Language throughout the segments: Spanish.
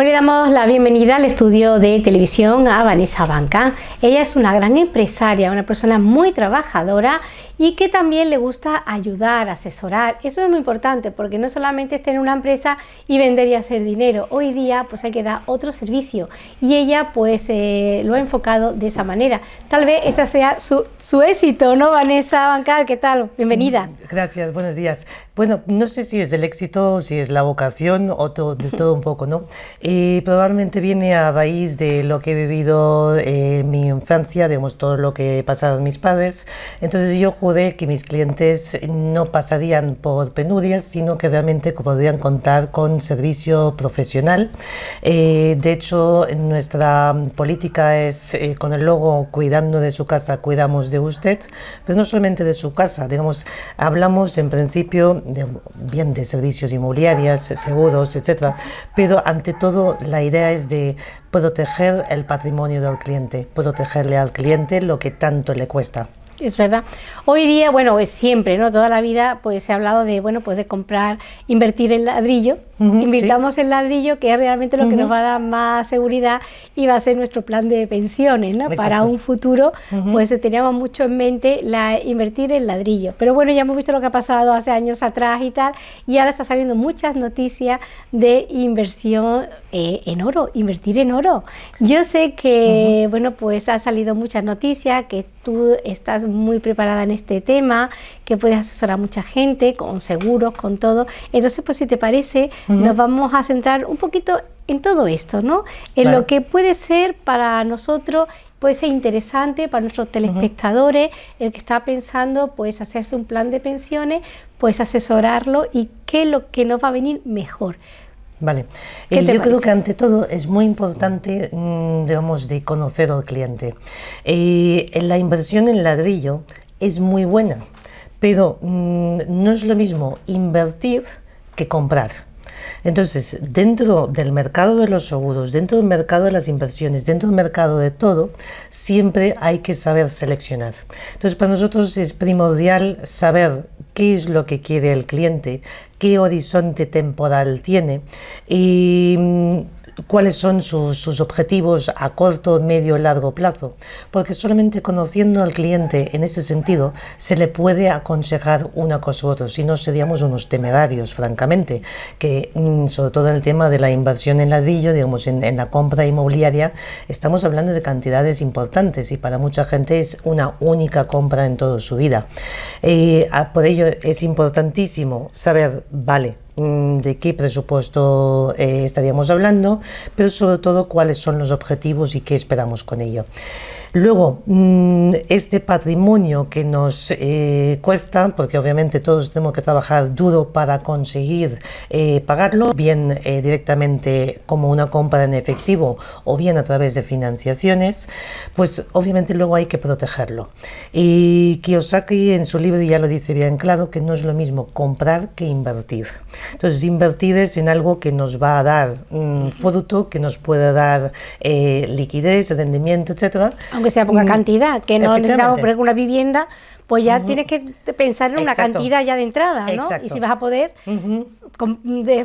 Hoy le damos la bienvenida al estudio de televisión a Vanessa Banca. Ella es una gran empresaria, una persona muy trabajadora y que también le gusta ayudar, asesorar. Eso es muy importante porque no solamente es tener una empresa y vender y hacer dinero. Hoy día pues hay que dar otro servicio y ella pues eh, lo ha enfocado de esa manera. Tal vez esa sea su, su éxito, ¿no, Vanessa Bancal? ¿Qué tal? Bienvenida. Mm, gracias, buenos días. Bueno, no sé si es el éxito, si es la vocación o de todo un poco, ¿no? Y eh, probablemente viene a raíz de lo que he vivido eh, en mi infancia, digamos, todo lo que he pasado a mis padres. Entonces yo de que mis clientes no pasarían por penurias, sino que realmente podrían contar con servicio profesional. Eh, de hecho, nuestra política es eh, con el logo Cuidando de su casa, cuidamos de usted, pero no solamente de su casa, digamos, hablamos en principio de, bien de servicios inmobiliarios, seguros, etcétera, pero ante todo la idea es de proteger el patrimonio del cliente, protegerle al cliente lo que tanto le cuesta. Es verdad. Hoy día, bueno, es siempre, ¿no? Toda la vida pues se ha hablado de, bueno, pues de comprar, invertir en ladrillo. Invertamos en ladrillo, que es realmente lo que nos va a dar más seguridad y va a ser nuestro plan de pensiones, ¿no? Para un futuro, pues se pues teníamos mucho en mente la, invertir en ladrillo. Pero bueno, ya hemos visto lo que ha pasado hace años atrás y tal, y ahora está saliendo muchas noticias de inversión eh, en oro, invertir en oro. Yo sé que, bueno, pues ha salido muchas noticias, que tú estás muy preparada en este tema, que puedes asesorar a mucha gente con seguros, con todo. Entonces, pues si te parece, nos vamos a centrar un poquito en todo esto, ¿no? En lo que puede ser para nosotros puede ser interesante para nuestros telespectadores, el que está pensando pues hacerse un plan de pensiones, pues asesorarlo y qué es lo que nos va a venir mejor. Vale. Eh, yo creo que ante todo es muy importante, mm, digamos, de conocer al cliente. Eh, la inversión en ladrillo es muy buena, pero mm, no es lo mismo invertir que comprar. Entonces, dentro del mercado de los seguros, dentro del mercado de las inversiones, dentro del mercado de todo, siempre hay que saber seleccionar. Entonces, para nosotros es primordial saber qué es lo que quiere el cliente, qué horizonte temporal tiene y mm, cuáles son sus, objetivos a corto, medio, largo plazo, porque solamente conociendo al cliente en ese sentido se le puede aconsejar una cosa u otra, si no seríamos unos temerarios, francamente, que mm, sobre todo en el tema de la inversión en ladrillo, digamos, en, la compra inmobiliaria, estamos hablando de cantidades importantes y para mucha gente es una única compra en toda su vida. Eh, ah, por ello es importantísimo saber, vale, Mm, de qué presupuesto eh, estaríamos hablando, pero sobre todo cuáles son los objetivos y qué esperamos con ello. Luego, mm, este patrimonio que nos eh, cuesta, porque obviamente todos tenemos que trabajar duro para conseguir eh, pagarlo, bien eh, directamente como una compra en efectivo o bien a través de financiaciones, pues obviamente luego hay que protegerlo. Y Kiyosaki en su libro ya lo dice bien claro, que no es lo mismo comprar que invertir. Entonces, invertir es en algo que nos va a dar mm, fruto, que nos pueda dar liquidez, rendimiento, etc., aunque sea poca mm, cantidad, que no necesitamos poner una vivienda pues ya tienes que pensar en una cantidad ya de entrada, ¿no? Y si vas a poder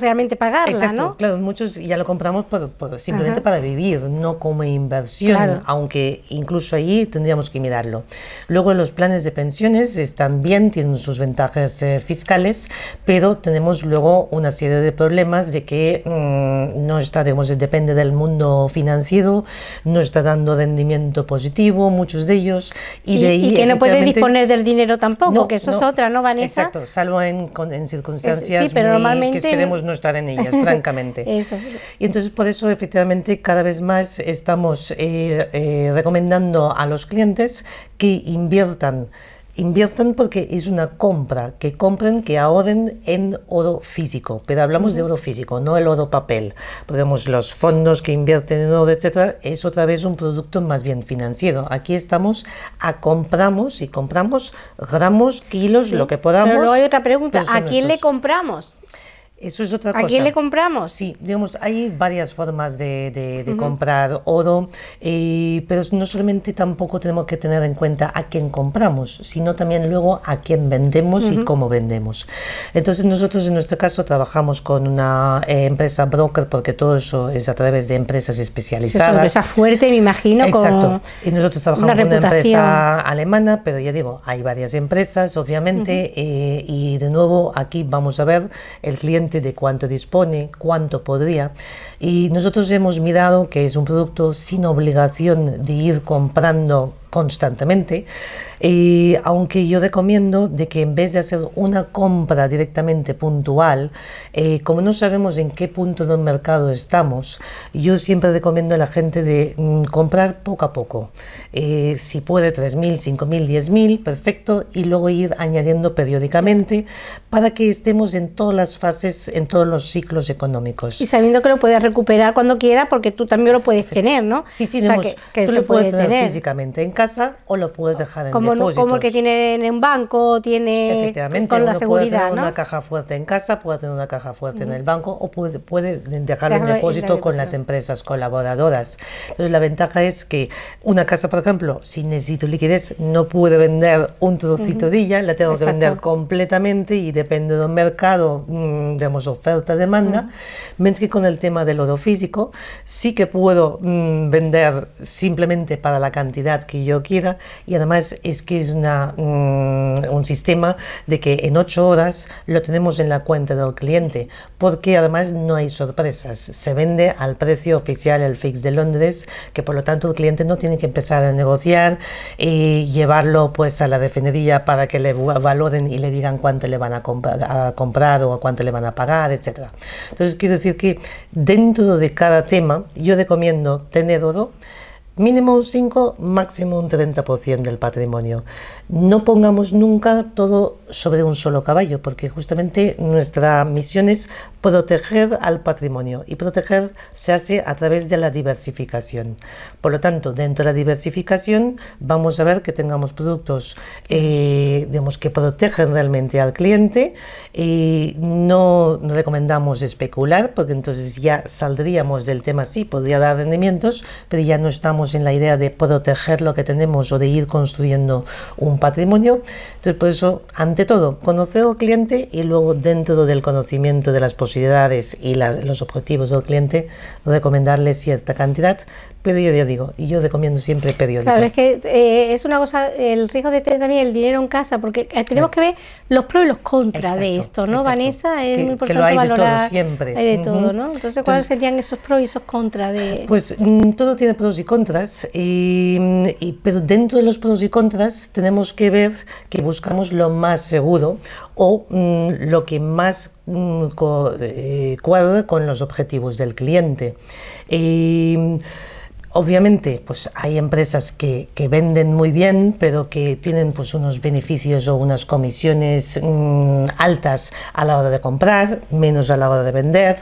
realmente pagarla, ¿no? Claro, muchos ya lo compramos por, simplemente para vivir, no como inversión, aunque incluso ahí tendríamos que mirarlo. Luego los planes de pensiones están bien, tienen sus ventajas eh, fiscales, pero tenemos luego una serie de problemas de que mm, no estaremos, depende del mundo financiero, no está dando rendimiento positivo, muchos de ellos, y, no puede disponer el dinero tampoco, que eso es otra, ¿no, Vanessa? Exacto, salvo en, circunstancias pero que esperemos no estar en ellas, francamente. Y entonces por eso efectivamente cada vez más estamos eh, eh, recomendando a los clientes que inviertan inviertan porque es una compra, que compren, que ahorren en oro físico, pero hablamos de oro físico, no el oro papel. Podemos los fondos que invierten en oro, etcétera, es otra vez un producto más bien financiero. Aquí estamos a compramos y compramos gramos, kilos, lo que podamos. Pero luego hay otra pregunta, ¿a quién le compramos? Eso es otra ¿A cosa. ¿A quién le compramos? Sí, digamos, hay varias formas de, comprar oro, eh, pero no solamente tampoco tenemos que tener en cuenta a quién compramos, sino también luego a quién vendemos y cómo vendemos. Entonces nosotros en nuestro caso trabajamos con una eh, empresa broker, porque todo eso es a través de empresas especializadas. Es una empresa fuerte, me imagino. Exacto. y nosotros trabajamos con una empresa alemana, pero ya digo, hay varias empresas, obviamente, eh, y de nuevo aquí vamos a ver el cliente de cuánto dispone, cuánto podría. Y nosotros hemos mirado que es un producto sin obligación de ir comprando constantemente, y aunque yo recomiendo de que en vez de hacer una compra directamente puntual, eh, como no sabemos en qué punto del mercado estamos, yo siempre recomiendo a la gente de mm, comprar poco a poco. Eh, si puede 3.000, 5.000, 10.000, perfecto, y luego ir añadiendo periódicamente para que estemos en todas las fases, en todos los ciclos económicos. Y sabiendo que lo puedes recuperar cuando quiera, porque tú también lo puedes tener, ¿no? Sí, sí, o sea, que, se tú lo puedes tener, físicamente o lo puedes dejar en como, Como el que tiene en un banco, tiene con la seguridad, una caja fuerte en casa, puede tener una caja fuerte en el banco o puede, puede dejarlo en depósito con las empresas colaboradoras. Entonces la ventaja es que una casa, por ejemplo, si necesito liquidez, no puede vender un trocito de ella, la tengo que vender completamente y depende del mercado, mm, digamos, oferta-demanda. menos que con el tema del oro físico, sí que puedo mm, vender simplemente para la cantidad que yo quiera y además es que es mm, un sistema de que en ocho horas lo tenemos en la cuenta del cliente porque además no hay sorpresas. Se vende al precio oficial el fix de Londres que por lo tanto el cliente no tiene que empezar a negociar y llevarlo pues a la refinería para que le valoren y le digan cuánto le van a, comprar, a o cuánto le van a pagar, etcétera Entonces quiero decir que dentro de cada tema yo recomiendo tener oro Mínimo un 5, máximo un 30% del patrimonio. No pongamos nunca todo sobre un solo caballo, porque justamente nuestra misión es proteger al patrimonio y proteger se hace a través de la diversificación. Por lo tanto, dentro de la diversificación vamos a ver que tengamos productos eh, que protegen realmente al cliente y no recomendamos especular, porque entonces ya saldríamos del tema, sí, podría dar rendimientos, pero ya no estamos en la idea de proteger lo que tenemos o de ir construyendo un patrimonio. Entonces, por eso, ante todo, conocer al cliente y luego dentro del conocimiento de las posibilidades y los objetivos del cliente, recomendarle cierta cantidad pero yo digo, y yo recomiendo siempre periódico. Claro, es que eh, es una cosa, el riesgo de tener también el dinero en casa, porque eh, tenemos que ver los pros y los contras de esto, ¿no, Vanessa? Es muy importante valorar, de siempre. Hay de todo, ¿no? Entonces, ¿cuáles serían esos pros y esos contras? De... Pues mm, todo tiene pros y contras, pero dentro de los pros y contras tenemos que ver que buscamos lo más seguro o mm, lo que más mm, eh, cuadra con los objetivos del cliente. Y, Obviamente, pues hay empresas que, venden muy bien, pero que tienen pues unos beneficios o unas comisiones mm, altas a la hora de comprar, menos a la hora de vender.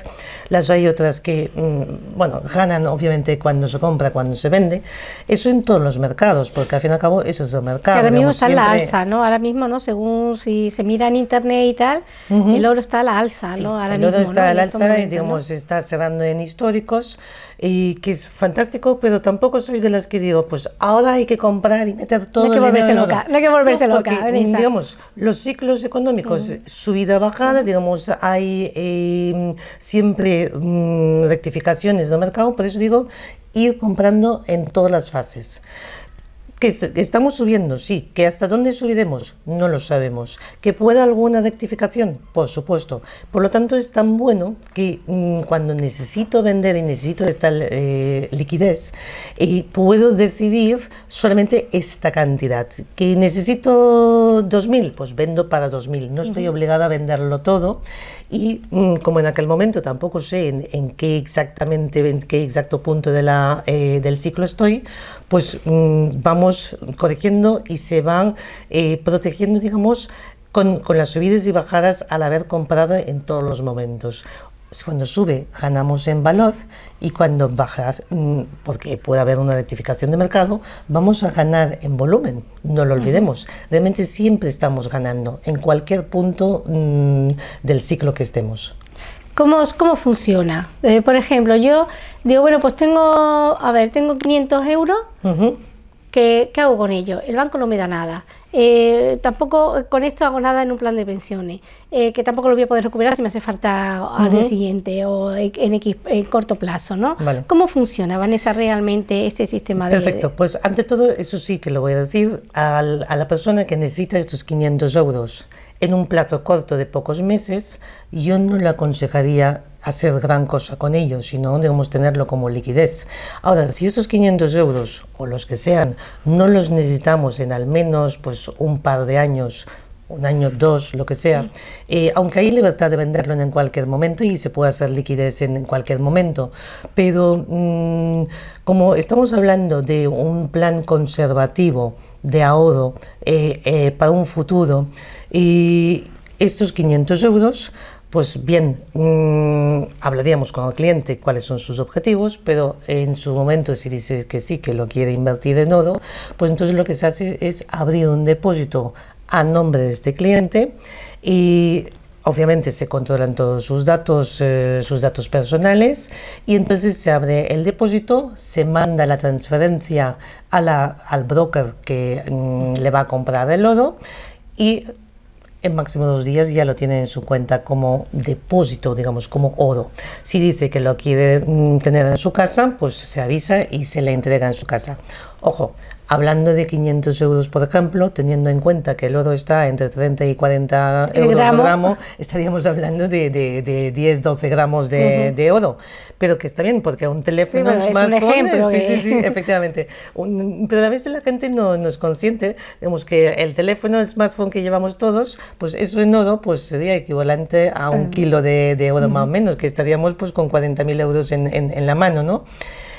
Las hay otras que, mm, bueno, ganan obviamente cuando se compra, cuando se vende. Eso en todos los mercados, porque al fin y al cabo eso es el mercado. ahora mismo está en la alza, ¿no? Ahora mismo, ¿no? Según si se mira en internet y tal, el oro está a la alza, ¿no? Ahora el oro mismo, está a la alza, y, digamos, está cerrando en históricos y que es fantástico, pero tampoco soy de las que digo, pues ahora hay que comprar y meter todo. No hay que volverse loca, no hay que volverse loca. digamos, los ciclos económicos, mm. subida, bajada, digamos, hay em, siempre mm, rectificaciones de mercado, por eso digo, ir comprando en todas las fases. Que, estamos subiendo, sí. Que hasta dónde subiremos, no lo sabemos. Que pueda alguna rectificación, por supuesto. Por lo tanto, es tan bueno que mm, cuando necesito vender y necesito esta eh, liquidez, y puedo decidir solamente esta cantidad. Que necesito 2.000, pues vendo para 2.000. No estoy obligada a venderlo todo. Y mm, como en aquel momento tampoco sé en, qué exactamente, en qué exacto punto de la, eh, del ciclo estoy, pues mm, vamos corrigiendo y se van eh, protegiendo, digamos, con, las subidas y bajadas al haber comprado en todos los momentos cuando sube ganamos en valor y cuando bajas, mm, porque puede haber una rectificación de mercado, vamos a ganar en volumen, no lo olvidemos. Realmente siempre estamos ganando en cualquier punto mm, del ciclo que estemos. ¿Cómo, cómo funciona? Eh, por ejemplo, yo digo, bueno, pues tengo, a ver, tengo 500 euros. ¿Qué, hago con ello? El banco no me da nada. Eh, tampoco eh, con esto hago nada en un plan de pensiones, eh, que tampoco lo voy a poder recuperar si me hace falta al siguiente o en, en corto plazo, ¿no? ¿Cómo funciona, Vanessa, realmente este sistema de...? Perfecto, pues ante todo, eso sí que lo voy a decir a la persona que necesita estos 500 euros en un plazo corto de pocos meses, yo no le aconsejaría hacer gran cosa con ellos, sino debemos tenerlo como liquidez. Ahora, si esos 500 euros o los que sean no los necesitamos en al menos pues, un par de años, un año, dos, lo que sea, eh, aunque hay libertad de venderlo en cualquier momento y se puede hacer liquidez en cualquier momento, pero mm, como estamos hablando de un plan conservativo de ahorro eh, eh, para un futuro, y estos 500 euros pues bien, mm, hablaríamos con el cliente cuáles son sus objetivos, pero en su momento si dice que sí, que lo quiere invertir en oro, pues entonces lo que se hace es abrir un depósito a nombre de este cliente y obviamente se controlan todos sus datos, eh, sus datos personales y entonces se abre el depósito, se manda la transferencia a la, al broker que mm, le va a comprar el oro y en máximo dos días ya lo tiene en su cuenta como depósito, digamos, como oro. Si dice que lo quiere mm, tener en su casa, pues se avisa y se le entrega en su casa. Ojo, Hablando de 500 euros, por ejemplo, teniendo en cuenta que el oro está entre 30 y 40 euros gramo. gramo. estaríamos hablando de, de, 10, 12 gramos de, de, oro. Pero que está bien, porque un teléfono, un smartphone. Eh, sí, sí, sí, efectivamente. pero a veces la gente no, es consciente. vemos que el teléfono, el smartphone que llevamos todos, pues eso en oro pues sería equivalente a un ah. kilo de, oro más o menos, que estaríamos pues con 40.000 euros en, en, la mano, ¿no?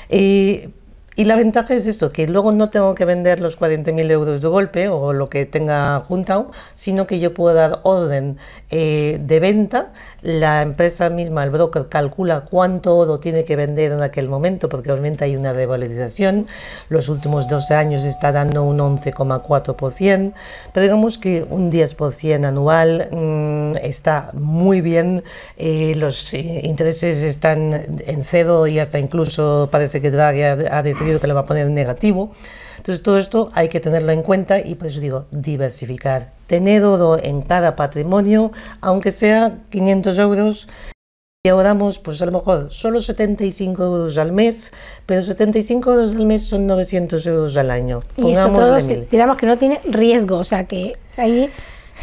Y y la ventaja es esto, que luego no tengo que vender los 40.000 euros de golpe o lo que tenga juntado, sino que yo puedo dar orden eh, de venta, la empresa misma, el broker, calcula cuánto oro tiene que vender en aquel momento, porque obviamente hay una revalorización, los últimos 12 años está dando un 11,4%, pero digamos que un 10% anual mm, está muy bien, eh, los eh, intereses están en cero y hasta incluso parece que Draghi ha decidido que le va a poner negativo. Entonces todo esto hay que tenerlo en cuenta y pues eso digo diversificar. Tener oro en cada patrimonio, aunque sea 500 euros, y ahorramos pues a lo mejor solo 75 euros al mes, pero 75 euros al mes son 900 euros al año. Y eso digamos que no tiene riesgo, o sea que ahí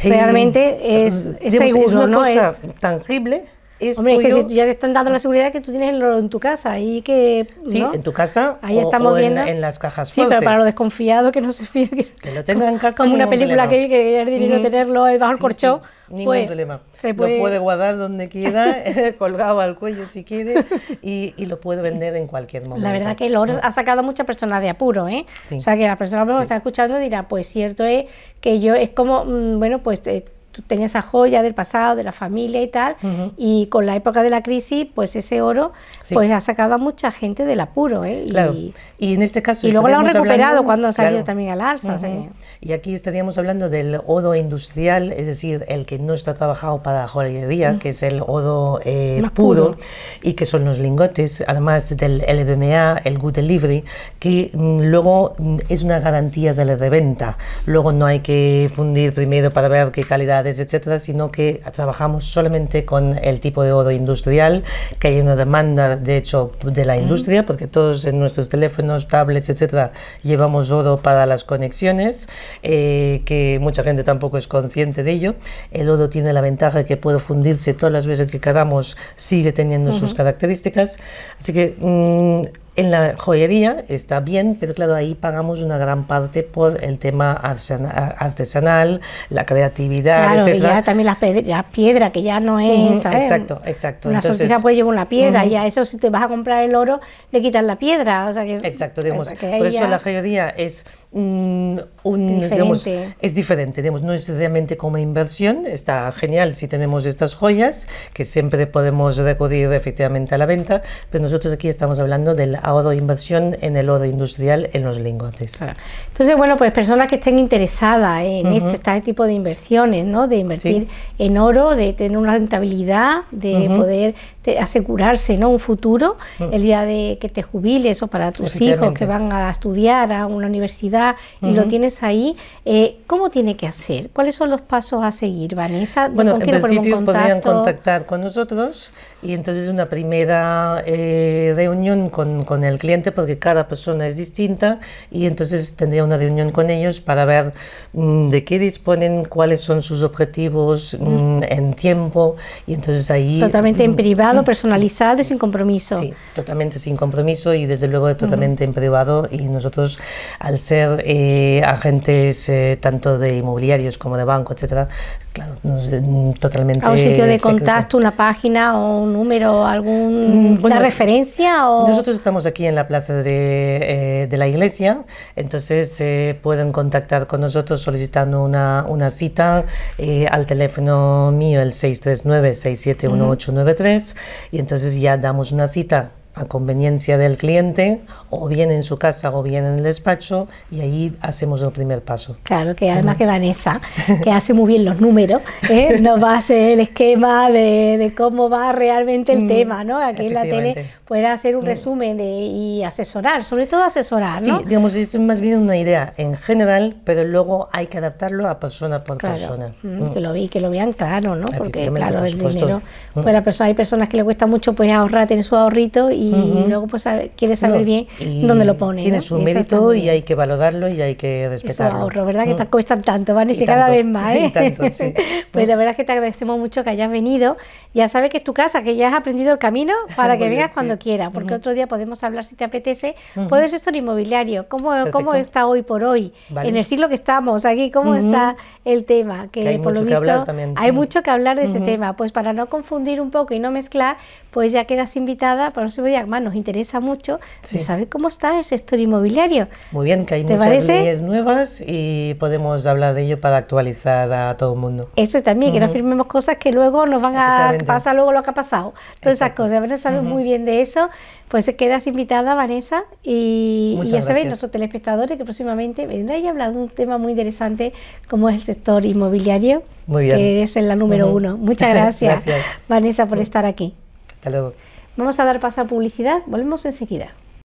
realmente es, es una cosa tangible Hombre, es que ya te están dando la seguridad que tú tienes el oro en tu casa y que... Sí, en tu casa Ahí estamos viendo. en, las cajas fuertes. Sí, pero para los desconfiados que no se fíen. Que, lo tengan en casa Como una película que vi que quería dinero tenerlo bajo el corchón. ningún pues, problema. Se puede... Lo puede guardar donde quiera, colgado al cuello si quiere y, lo puede vender en cualquier momento. La verdad que el oro ha sacado a muchas personas de apuro, ¿eh? O sea, que la persona que me está escuchando dirá, pues cierto es que yo es como, mm, bueno, pues... Eh, tenía esa joya del pasado, de la familia y tal, y con la época de la crisis, pues ese oro pues ha sacado a mucha gente del apuro. ¿eh? Y, en este caso... Y luego lo han recuperado cuando han salido también al alza. Y aquí estaríamos hablando del oro industrial, es decir, el que no está trabajado para joyería, que es el oro eh, puro, y que son los lingotes, además del LBMA, el Good Delivery, que mm, luego mm, es una garantía de la reventa. Luego no hay que fundir primero para ver qué calidad etcétera, sino que trabajamos solamente con el tipo de oro industrial, que hay una demanda, de hecho, de la industria, porque todos en nuestros teléfonos, tablets, etcétera, llevamos oro para las conexiones, eh, que mucha gente tampoco es consciente de ello. El oro tiene la ventaja que puede fundirse todas las veces que queramos, sigue teniendo sus características. Así que. Mm, en la joyería está bien, pero claro, ahí pagamos una gran parte por el tema artesanal, la creatividad, claro, también las piedras, piedra, que ya no es. Exacto, exacto. Una Entonces, puede llevar una piedra, y a eso si te vas a comprar el oro, le quitas la piedra. O sea que, exacto, digamos. por eso la joyería es mm, un, diferente. Digamos, es diferente, digamos, no es realmente como inversión, está genial si tenemos estas joyas, que siempre podemos recurrir efectivamente a la venta, pero nosotros aquí estamos hablando del a oro inversión en el oro industrial en los lingotes. Entonces, bueno, pues personas que estén interesadas en este tipo de inversiones, ¿no? De invertir en oro, de tener una rentabilidad, de poder asegurarse, ¿no? Un futuro, mm. el día de que te jubiles o para tus hijos que van a estudiar a una universidad y lo tienes ahí, eh, ¿cómo tiene que hacer? ¿Cuáles son los pasos a seguir, Vanessa? Bueno, en principio podrían contactar con nosotros y entonces una primera eh, reunión con con el cliente porque cada persona es distinta y entonces tendría una reunión con ellos para ver mm, de qué disponen, cuáles son sus objetivos mm, en tiempo y entonces ahí... Totalmente en mm, privado, personalizado y sin compromiso. Sí, totalmente sin compromiso y desde luego totalmente en privado y nosotros al ser eh, agentes eh, tanto de inmobiliarios como de banco, etcétera, claro, totalmente... A un sitio de contacto, una página o un número, alguna bueno, referencia o... Nosotros estamos aquí en la plaza de, eh, la iglesia, entonces eh, pueden contactar con nosotros solicitando una, una cita eh, al teléfono mío, el 639-671893, y entonces ya damos una cita a conveniencia del cliente, o bien en su casa o bien en el despacho, y ahí hacemos el primer paso. Claro, que además que Vanessa, que hace muy bien los números, ¿eh? nos va a hacer el esquema de, cómo va realmente el mm, tema, ¿no? Aquí en la tele pueda hacer un mm. resumen de, y asesorar, sobre todo asesorar, ¿no? Sí, digamos, es más bien una idea en general, pero luego hay que adaptarlo a persona por persona. Mm, que, lo que lo vean claro, ¿no? Porque, claro, el dinero, pues la persona, hay personas que le cuesta mucho pues ahorrar, en su ahorrito y y luego pues quieres saber bien dónde lo pone. Tiene su mérito y hay que valorarlo y hay que respetarlo. Eso ahorro, ¿verdad? Que mm. te cuestan tanto, van y, cada vez más. ¿eh? pues la verdad es que te agradecemos mucho que hayas venido. Ya sabes que es tu casa, que ya has aprendido el camino para que vengas cuando quieras, porque otro día podemos hablar si te apetece. puedes esto en inmobiliario, ¿cómo, cómo está hoy por hoy, en el siglo que estamos aquí, cómo está el tema, que, por lo visto hay mucho que hablar de ese tema. Pues para no confundir un poco y no mezclar, pues ya quedas invitada para el próximo día. Más nos interesa mucho saber cómo está el sector inmobiliario. Muy bien, que hay muchas leyes nuevas y podemos hablar de ello para actualizar a todo el mundo. Eso también, que no firmemos cosas que luego nos van a pasar luego lo que ha pasado. Todas esas cosas. Vanessa sabe muy bien de eso. Pues quedas invitada, Vanessa, y, ya sabéis, nuestros telespectadores, que próximamente vendrá a hablar de un tema muy interesante como es el sector inmobiliario, que es en la número uno. Muchas gracias, gracias, Vanessa, por estar aquí. Hasta Vamos a dar paso a publicidad, volvemos enseguida.